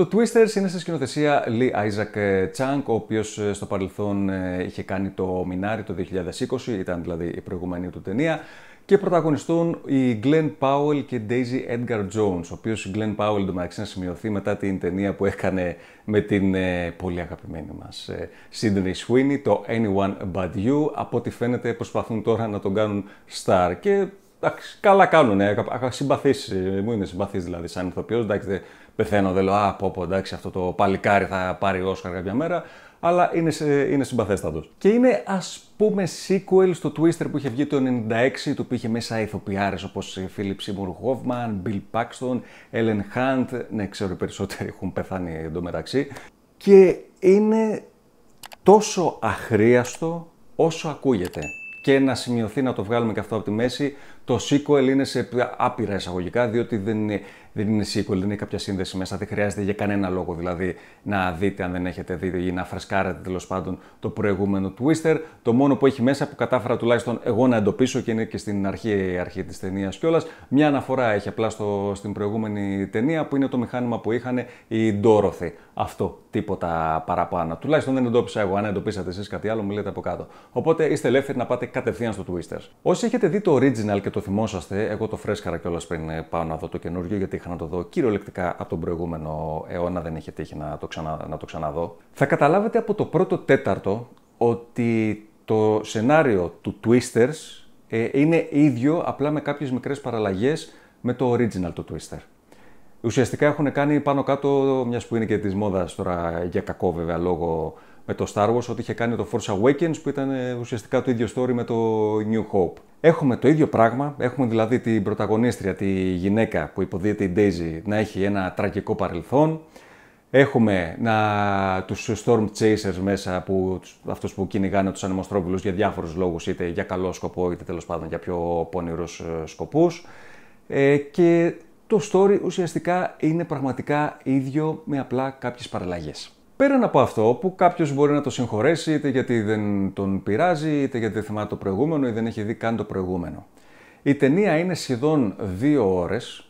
Το Twisters είναι σε σκηνοθεσία Lee Isaac Chang, ο οποίος ε, στο παρελθόν ε, είχε κάνει το Μινάρι το 2020, ήταν δηλαδή η προηγούμενη του ταινία. Και πρωταγωνιστούν οι Glenn Powell και Daisy Edgar Jones, ο οποίος Glenn Powell εντωμεταξύ να σημειωθεί μετά την ταινία που έκανε με την ε, πολύ αγαπημένη μας Sydney Sweeney, το Anyone But You. Από ό,τι φαίνεται προσπαθούν τώρα να τον κάνουν star. Και καλά κάνουν, συμπαθείς μου είναι συμπαθή δηλαδή σαν ηθοποιός. Εντάξει, πεθαίνω, δεν λέω Α, πω, πω, εντάξει, αυτό το παλικάρι θα πάρει Όσκαρ κάποια μέρα. Αλλά είναι, είναι συμπαθέστατος. Και είναι ας πούμε sequel στο Twister που είχε βγει το 96, του που είχε μέσα ηθοποιάρες όπως ε, Φίλιπ Σίμουρ Χόφμαν, Μπιλ Πάξτον, Έλεν Hunt, Ναι, ξέρω οι περισσότεροι έχουν πεθάνει εντωμεταξύ. Και είναι τόσο αχρίαστο όσο ακούγεται. Και να σημειωθεί να το βγάλουμε και αυτό από τη μέση, το sequel είναι σε άπειρα εισαγωγικά, διότι δεν είναι, δεν είναι sequel, δεν είναι κάποια σύνδεση μέσα. Δεν χρειάζεται για κανένα λόγο δηλαδή να δείτε, αν δεν έχετε δει, ή να φρεσκάρετε τέλος πάντων το προηγούμενο Twister. Το μόνο που έχει μέσα, που κατάφερα τουλάχιστον εγώ να εντοπίσω και είναι και στην αρχή, αρχή της ταινίας κιόλας, μια αναφορά έχει απλά στο, στην προηγούμενη ταινία που είναι το μηχάνημα που είχαν οι Dorothy. Αυτό, τίποτα παραπάνω. Τουλάχιστον δεν εντόπισα εγώ. Αν εντοπίσατε εσείς κάτι άλλο, μου λέτε από κάτω. Οπότε είστε ελεύθεροι να πάτε κατευθείαν στο Twister. Όσοι έχετε δει το original και το το θυμόσαστε, εγώ το φρέσκαρα κιόλας πριν ε, πάω να δω το καινούριο, γιατί είχα να το δω κυριολεκτικά από τον προηγούμενο αιώνα, δεν είχε τύχει να το, ξανα, να το ξαναδώ. Θα καταλάβετε από το πρώτο τέταρτο ότι το σενάριο του Twisters ε, είναι ίδιο, απλά με κάποιες μικρές παραλλαγές με το original του Twister. Ουσιαστικά έχουν κάνει πάνω κάτω, μιας που είναι και της μόδας τώρα για κακό βέβαια λόγω με το Star Wars, ό,τι είχε κάνει το Force Awakens που ήταν ε, ουσιαστικά το ίδιο story με το New Hope. Έχουμε το ίδιο πράγμα, έχουμε δηλαδή την πρωταγωνίστρια, τη γυναίκα που υποδίεται η Daisy να έχει ένα τραγικό παρελθόν, Έχουμε να, τους Storm Chasers μέσα, που, αυτούς που κυνηγάνε τους ανεμοστρόβιλους για διάφορους λόγους, είτε για καλό σκοπό, είτε τέλος πάντων για πιο πονηρούς ε, σκοπούς. Ε, και το story ουσιαστικά είναι πραγματικά ίδιο με απλά κάποιες παραλλαγές. Πέραν από αυτό που κάποιος μπορεί να το συγχωρέσει είτε γιατί δεν τον πειράζει, είτε γιατί δεν θυμάται το προηγούμενο ή δεν έχει δει καν το προηγούμενο. Η ταινία είναι σχεδόν δύο ώρες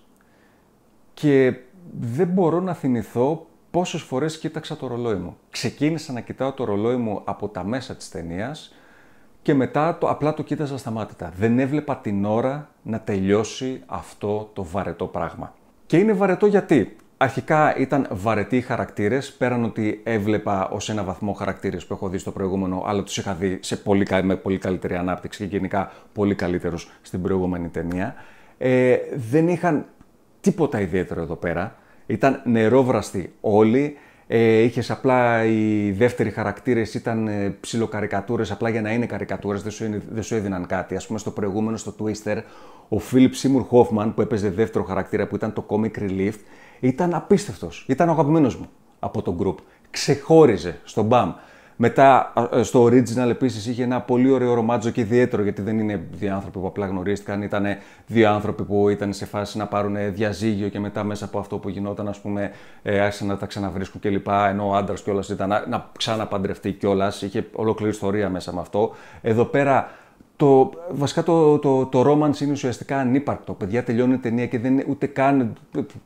και δεν μπορώ να θυμηθώ πόσες φορές κοίταξα το ρολόι μου. Ξεκίνησα να κοιτάω το ρολόι μου από τα μέσα της ταινίας και μετά το, απλά το κοίταζα στα μάτια. Δεν έβλεπα την ώρα να τελειώσει αυτό το βαρετό πράγμα. Και είναι βαρετό γιατί Αρχικά ήταν βαρετοί οι χαρακτήρες, πέραν ότι έβλεπα ως ένα βαθμό χαρακτήρες που έχω δει στο προηγούμενο, αλλά τους είχα δει σε πολύ, με πολύ καλύτερη ανάπτυξη και γενικά πολύ καλύτερο στην προηγούμενη ταινία. Ε, δεν είχαν τίποτα ιδιαίτερο εδώ πέρα. Ήταν νερόβραστοι όλοι. Ε, είχες απλά οι δεύτεροι χαρακτήρες, ήταν ε, απλά για να είναι καρικατούρες, δεν σου, δεν σου έδιναν κάτι. ας πούμε στο προηγούμενο, στο Twister, ο Φίλιπ Σίμουρ Χόφμαν που έπαιζε δεύτερο χαρακτήρα που ήταν το comic relief ήταν απίστευτος. Ήταν ο αγαπημένος μου από τον group. Ξεχώριζε στον μπαμ. Μετά ε, στο Original επίσης είχε ένα πολύ ωραίο ρομάτζο και ιδιαίτερο γιατί δεν είναι δύο άνθρωποι που απλά γνωρίστηκαν. Ήταν δύο άνθρωποι που ήταν σε φάση να πάρουν διαζύγιο και μετά μέσα από αυτό που γινόταν, ας πούμε, ε, άρχισαν να τα ξαναβρίσκουν κλπ. Ενώ ο άντρας κιόλας ήταν να ξαναπαντρευτεί κιόλας. Είχε ολόκληρη ιστορία μέσα με αυτό. Εδώ πέρα το, βασικά το, το, το romance είναι ουσιαστικά ανύπαρκτο. Παιδιά τελειώνει η ταινία και δεν είναι ούτε καν.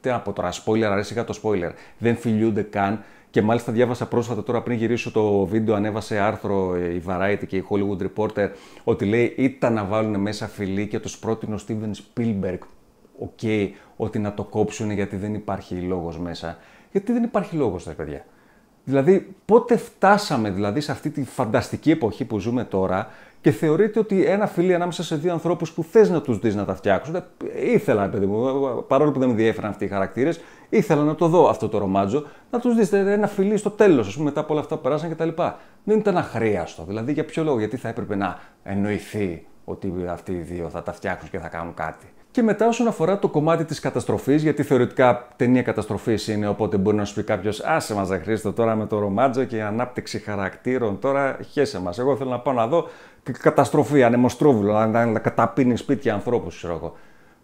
Τι από τώρα, spoiler, αρέσει το spoiler. Δεν φιλιούνται καν. Και μάλιστα διάβασα πρόσφατα τώρα πριν γυρίσω το βίντεο, ανέβασε άρθρο η Variety και η Hollywood Reporter ότι λέει ήταν να βάλουν μέσα φιλί και τους πρότεινε ο Steven Spielberg. Οκ, okay, ότι να το κόψουν γιατί δεν υπάρχει λόγος μέσα. Γιατί δεν υπάρχει λόγος τα παιδιά. Δηλαδή, πότε φτάσαμε δηλαδή, σε αυτή τη φανταστική εποχή που ζούμε τώρα και θεωρείτε ότι ένα φιλί ανάμεσα σε δύο ανθρώπους που θες να τους δεις να τα φτιάξουν. Ε, ήθελα, παιδί μου, παρόλο που δεν με διέφεραν αυτοί οι χαρακτήρες, ήθελα να το δω αυτό το ρομάτζο, να τους δεις ε, ένα φιλί στο τέλος, ας πούμε, μετά από όλα αυτά που περάσαν κτλ. Δεν ήταν αχρίαστο. Δηλαδή, για ποιο λόγο, γιατί θα έπρεπε να εννοηθεί ότι αυτοί οι δύο θα τα φτιάξουν και θα κάνουν κάτι. Και μετά, όσον αφορά το κομμάτι της καταστροφής, γιατί θεωρητικά ταινία καταστροφής είναι, οπότε μπορεί να σου πει κάποιος: Άσε μα, Χρήστο, τώρα με το ρομάτζο και η ανάπτυξη χαρακτήρων. Τώρα χέσε μας. Εγώ θέλω να πάω να δω καταστροφή, ανεμοστρόβιλο, να, να, καταπίνει σπίτια ανθρώπους, ξέρω εγώ.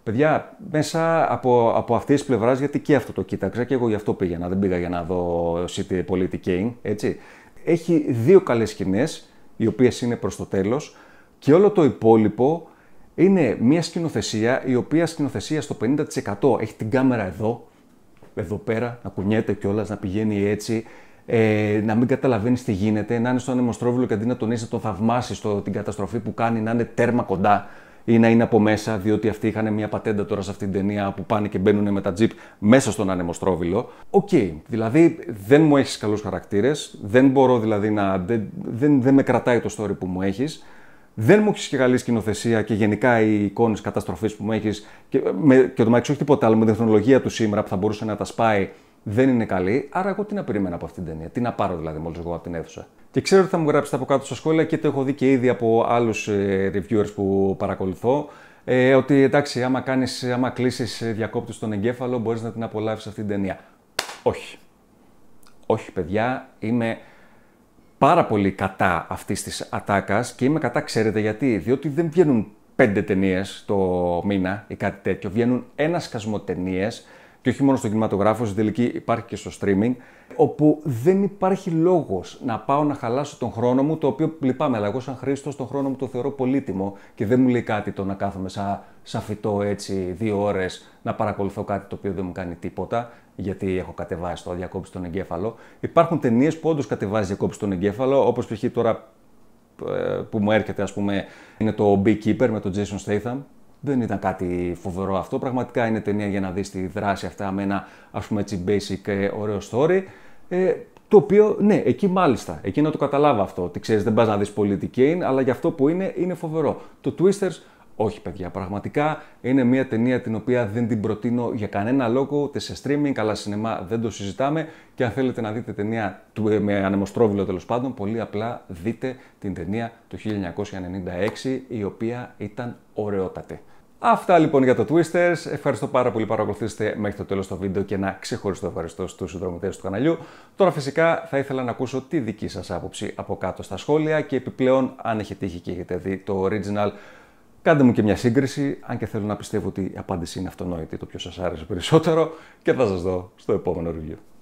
Παιδιά, μέσα από, από αυτής της πλευράς, γιατί και αυτό το κοίταξα και εγώ γι' αυτό πήγαινα, δεν πήγα για να δω City Politic έτσι. Έχει δύο καλές σκηνές, οι οποίες είναι προς το τέλος, και όλο το υπόλοιπο είναι μια σκηνοθεσία η οποία σκηνοθεσία στο 50% έχει την κάμερα εδώ, εδώ πέρα, να κουνιέται κιόλας, να πηγαίνει έτσι, ε, να μην καταλαβαίνεις τι γίνεται, να είναι στο ανεμοστρόβιλο και αντί να τον είσαι, τον θαυμάσεις την καταστροφή που κάνει, να είναι τέρμα κοντά ή να είναι από μέσα, διότι αυτοί είχαν μια πατέντα τώρα σε αυτήν την ταινία που πάνε και μπαίνουν με τα τζιπ μέσα στον ανεμοστρόβιλο. Οκ, δηλαδή δεν μου έχεις καλούς χαρακτήρες, δεν μπορώ δηλαδή να. Δεν, δεν, δεν με κρατάει το story που μου έχεις δεν μου έχεις και καλή σκηνοθεσία και γενικά οι εικόνες καταστροφής που μου έχεις. Και, ε, με, και το όχι τίποτα άλλο, με την τεχνολογία του σήμερα που θα μπορούσε να τα σπάει, δεν είναι καλή. Άρα, εγώ τι να περιμένω από αυτήν την ταινία. Τι να πάρω δηλαδή, μόλις εγώ από την αίθουσα. Και ξέρω ότι θα μου γράψετε από κάτω στα σχόλια και το έχω δει και ήδη από άλλους ε, reviewers που παρακολουθώ. Ε, ότι εντάξει, άμα, κάνεις, άμα κλείσει ε, διακόπτη στον εγκέφαλο, μπορείς να την απολαύσεις αυτή την ταινία. Όχι. Όχι, παιδιά, είμαι πάρα πολύ κατά αυτής της ατάκας και είμαι κατά, ξέρετε γιατί. Διότι δεν βγαίνουν πέντε ταινίες το μήνα ή κάτι τέτοιο. Βγαίνουν ένα σκασμό ταινίες και όχι μόνο στον κινηματογράφο, στην τελική υπάρχει και στο streaming, όπου δεν υπάρχει λόγος να πάω να χαλάσω τον χρόνο μου, το οποίο λυπάμαι, αλλά εγώ σαν χρήστη τον χρόνο μου το θεωρώ πολύτιμο και δεν μου λέει κάτι το να κάθομαι σαν σα φυτό έτσι δύο ώρες να παρακολουθώ κάτι το οποίο δεν μου κάνει τίποτα, γιατί έχω κατεβάσει το διακόψει τον εγκέφαλο. Υπάρχουν ταινίες που όντως κατεβάζει διακόψει στον εγκέφαλο, όπως π.χ. τώρα ε, που μου έρχεται, ας πούμε, είναι το Beekeeper με τον Jason Statham, δεν ήταν κάτι φοβερό αυτό. Πραγματικά είναι ταινία για να δεις τη δράση αυτά με ένα ας πούμε έτσι basic ε, ωραίο story. Ε, το οποίο, ναι, εκεί μάλιστα, εκεί να το καταλάβω αυτό. Ότι ξέρεις, δεν πας να δεις πολιτική, αλλά για αυτό που είναι, είναι φοβερό. Το Twisters όχι, παιδιά, πραγματικά είναι μια ταινία την οποία δεν την προτείνω για κανένα λόγο, ούτε σε streaming, καλά σινεμά δεν το συζητάμε. Και αν θέλετε να δείτε ταινία του, ε, με ανεμοστρόβιλο τέλος πάντων, πολύ απλά δείτε την ταινία του 1996, η οποία ήταν ωραιότατη. Αυτά λοιπόν για το Twisters. Ευχαριστώ πάρα πολύ που παρακολουθήσατε μέχρι το τέλος το βίντεο και ένα ξεχωριστό ευχαριστώ στους συνδρομητές του καναλιού. Τώρα φυσικά θα ήθελα να ακούσω τη δική σας άποψη από κάτω στα σχόλια και επιπλέον αν έχετε τύχει και έχετε δει το original Κάντε μου και μια σύγκριση, αν και θέλω να πιστεύω ότι η απάντηση είναι αυτονόητη, το ποιο σας άρεσε περισσότερο και θα σας δω στο επόμενο review.